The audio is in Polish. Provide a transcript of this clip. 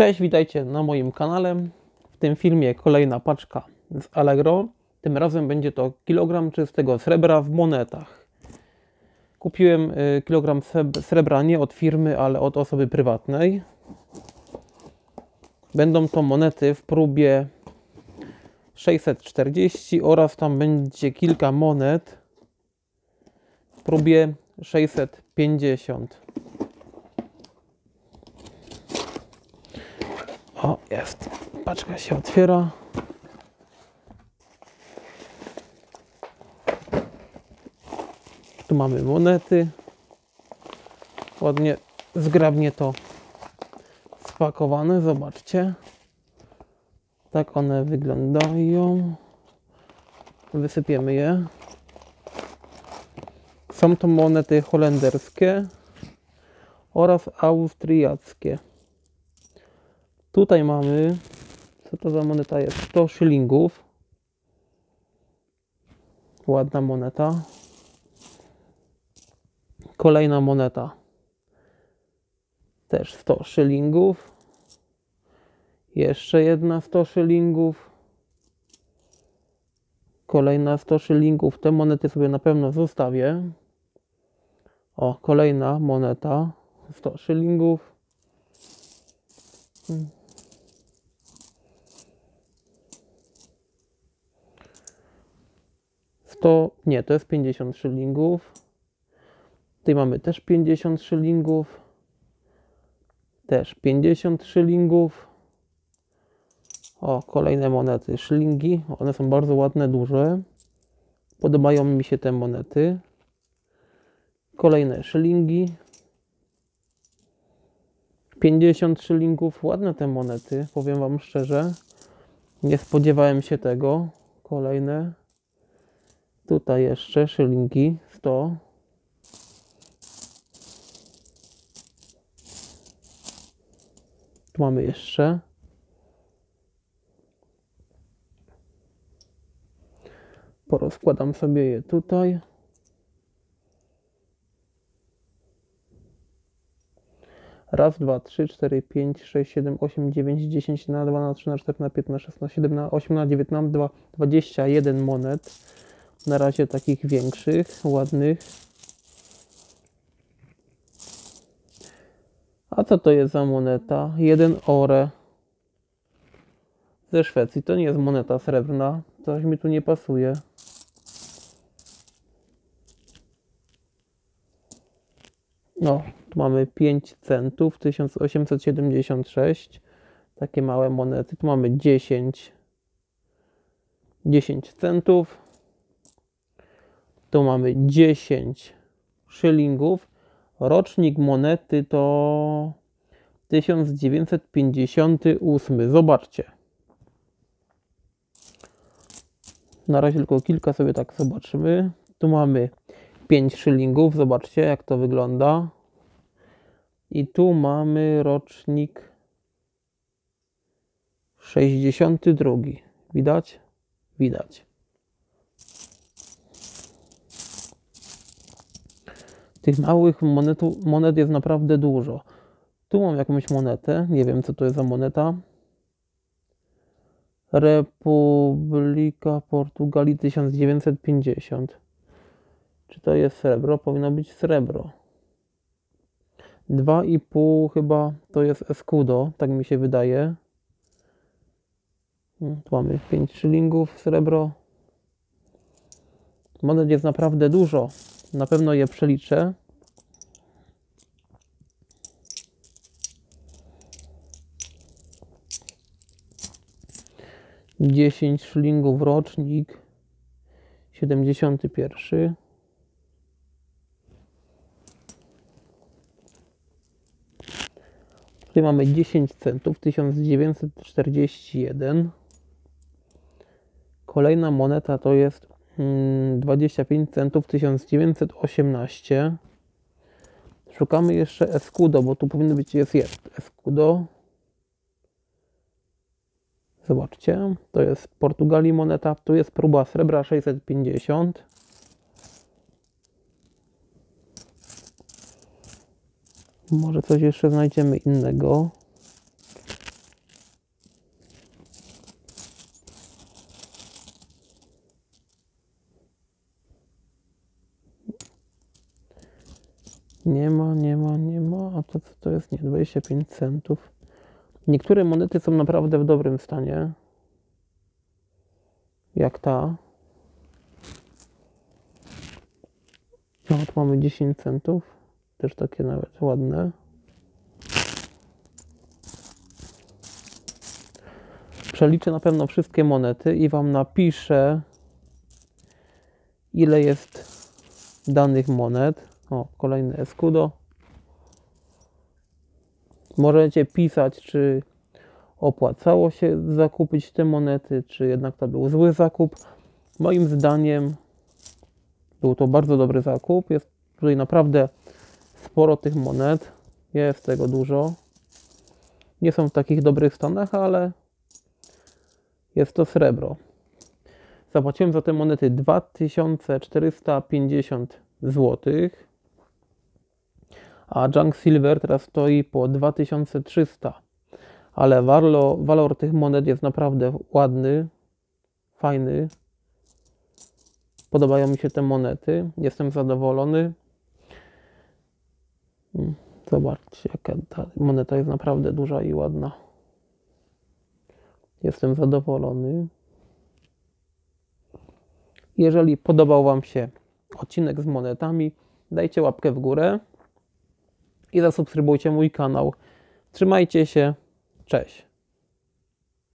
Cześć, witajcie na moim kanale. W tym filmie kolejna paczka z Allegro. Tym razem będzie to kilogram czystego srebra w monetach. Kupiłem y, kilogram srebra nie od firmy, ale od osoby prywatnej. Będą to monety w próbie 640 oraz tam będzie kilka monet w próbie 650. O, jest. Paczka się otwiera. Tu mamy monety. Ładnie, zgrabnie to spakowane. Zobaczcie. Tak one wyglądają. Wysypiemy je. Są to monety holenderskie oraz austriackie. Tutaj mamy, co to za moneta jest? 100 szylingów. Ładna moneta. Kolejna moneta. Też 100 szylingów. Jeszcze jedna 100 szylingów. Kolejna 100 szylingów. Te monety sobie na pewno zostawię. O, kolejna moneta 100 szylingów. Hmm. to nie, to jest 50 szylingów. Tutaj mamy też 50 szylingów. Też 50 szylingów. O, kolejne monety, szylingi. One są bardzo ładne, duże. Podobają mi się te monety. Kolejne szylingi. 50 szylingów, ładne te monety, powiem Wam szczerze. Nie spodziewałem się tego. Kolejne. Tutaj jeszcze szylinki 100. Tu mamy jeszcze. Porozkładam sobie je tutaj. Raz, dwa, trzy, cztery, pięć, sześć, siedem, osiem, dziewięć, dziesięć na dwa na trzy na cztery na pięć na 6, na 7, na 8, na 9, na 2, 21 monet na razie takich większych, ładnych. A co to jest za moneta? Jeden ore ze Szwecji. To nie jest moneta srebrna. Coś mi tu nie pasuje. No, tu mamy 5 centów, 1876. Takie małe monety. Tu mamy 10, 10 centów. Tu mamy 10 szylingów. Rocznik monety to 1958. Zobaczcie. Na razie tylko kilka sobie tak zobaczymy. Tu mamy 5 szylingów. Zobaczcie jak to wygląda. I tu mamy rocznik 62. Widać? Widać. Tych małych monetu, monet jest naprawdę dużo. Tu mam jakąś monetę, nie wiem co to jest za moneta. Republika Portugalii 1950. Czy to jest srebro? Powinno być srebro. 2,5 chyba to jest escudo, tak mi się wydaje. Hmm, tu mamy 5 szylingów srebro. Monet jest naprawdę dużo. Na pewno je przeliczę. Dziesięć szlingów rocznik, siedemdziesiąty pierwszy. Tutaj mamy 10 centów, 1941. Kolejna moneta to jest 25 hmm, centów 1918. Szukamy jeszcze Escudo, bo tu powinno być, jest, jest Escudo. Zobaczcie, to jest Portugalii moneta, tu jest próba srebra 650. Może coś jeszcze znajdziemy innego. Nie ma, nie ma, nie ma. A to co to jest? Nie, 25 centów. Niektóre monety są naprawdę w dobrym stanie. Jak ta. No, tu mamy 10 centów. Też takie nawet ładne. Przeliczę na pewno wszystkie monety i Wam napiszę, ile jest danych monet. O, kolejny Escudo. Możecie pisać, czy opłacało się zakupić te monety, czy jednak to był zły zakup. Moim zdaniem był to bardzo dobry zakup. Jest tutaj naprawdę sporo tych monet. Jest tego dużo. Nie są w takich dobrych stanach, ale jest to srebro. Zapłaciłem za te monety 2450 złotych a Junk Silver teraz stoi po 2300. Ale warlo, walor tych monet jest naprawdę ładny, fajny. Podobają mi się te monety, jestem zadowolony. Hmm, zobaczcie, jaka ta moneta jest naprawdę duża i ładna. Jestem zadowolony. Jeżeli podobał Wam się odcinek z monetami, dajcie łapkę w górę i zasubskrybujcie mój kanał. Trzymajcie się, cześć.